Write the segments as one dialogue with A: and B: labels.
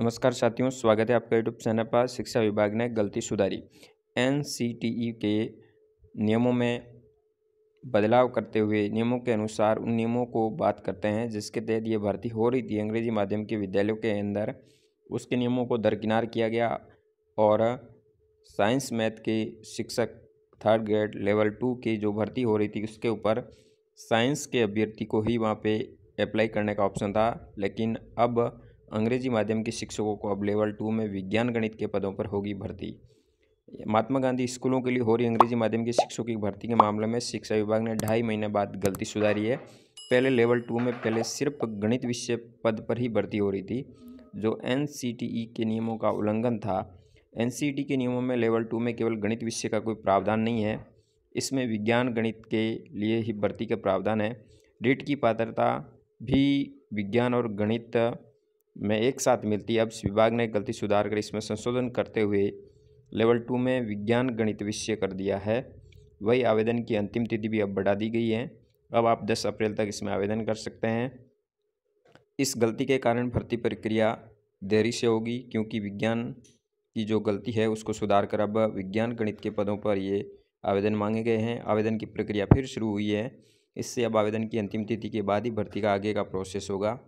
A: नमस्कार साथियों स्वागत है आपका यूट्यूब चैनल पर शिक्षा विभाग ने गलती सुधारी एन के नियमों में बदलाव करते हुए नियमों के अनुसार उन नियमों को बात करते हैं जिसके तहत ये भर्ती हो रही थी अंग्रेजी माध्यम के विद्यालयों के अंदर उसके नियमों को दरकिनार किया गया और साइंस मैथ के शिक्षक थर्ड ग्रेड लेवल टू की जो भर्ती हो रही थी उसके ऊपर साइंस के अभ्यर्थी को ही वहाँ पर अप्लाई करने का ऑप्शन था लेकिन अब अंग्रेजी माध्यम के शिक्षकों को अब लेवल टू में विज्ञान गणित के पदों पर होगी भर्ती महात्मा गांधी स्कूलों के लिए हो रही अंग्रेजी माध्यम के शिक्षकों की भर्ती के मामले में शिक्षा विभाग ने ढाई महीने बाद गलती सुधारी है पहले लेवल टू में पहले सिर्फ गणित विषय पद पर ही भर्ती हो रही थी जो एन के नियमों का उल्लंघन था एन के नियमों में लेवल टू में केवल गणित विषय का कोई प्रावधान नहीं है इसमें विज्ञान गणित के लिए ही भर्ती का प्रावधान है डेट की पात्रता भी विज्ञान और गणित में एक साथ मिलती अब विभाग ने गलती सुधार कर इसमें संशोधन करते हुए लेवल टू में विज्ञान गणित विषय कर दिया है वही आवेदन की अंतिम तिथि भी अब बढ़ा दी गई है अब आप 10 अप्रैल तक इसमें आवेदन कर सकते हैं इस गलती के कारण भर्ती प्रक्रिया देरी से होगी क्योंकि विज्ञान की जो गलती है उसको सुधार कर अब विज्ञान गणित के पदों पर ये आवेदन मांगे गए हैं आवेदन की प्रक्रिया फिर शुरू हुई है इससे अब आवेदन की अंतिम तिथि के बाद ही भर्ती का आगे का प्रोसेस होगा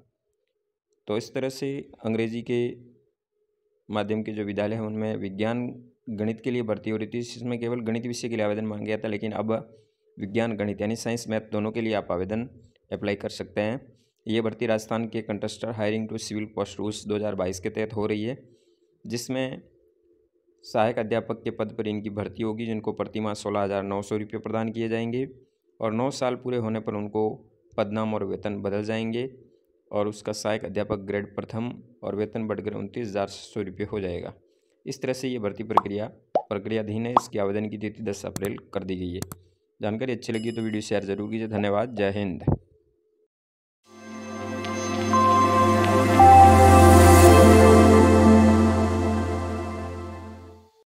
A: तो इस तरह से अंग्रेज़ी के माध्यम के जो विद्यालय हैं उनमें विज्ञान गणित के लिए भर्ती हो रही थी इसमें केवल गणित विषय के लिए आवेदन मांगा गया था लेकिन अब विज्ञान गणित यानी साइंस मैथ दोनों के लिए आप आवेदन अप्लाई कर सकते हैं ये भर्ती राजस्थान के contractual hiring to civil post rules दो के तहत हो रही है जिसमें सहायक अध्यापक के पद पर इनकी भर्ती होगी जिनको प्रतिमा सोलह हज़ार नौ सौ रुपये प्रदान किए जाएंगे और नौ साल पूरे होने पर उनको पदनाम और वेतन बदल जाएंगे और उसका सहायक अध्यापक ग्रेड प्रथम और वेतन बढ़कर उनतीस हज़ार सौ रुपये हो जाएगा इस तरह से ये भर्ती प्रक्रिया प्रक्रियाधीन है इसके आवेदन की तिथि दस अप्रैल कर दी गई है जानकारी अच्छी लगी तो वीडियो शेयर जरूर कीजिए धन्यवाद जय हिंद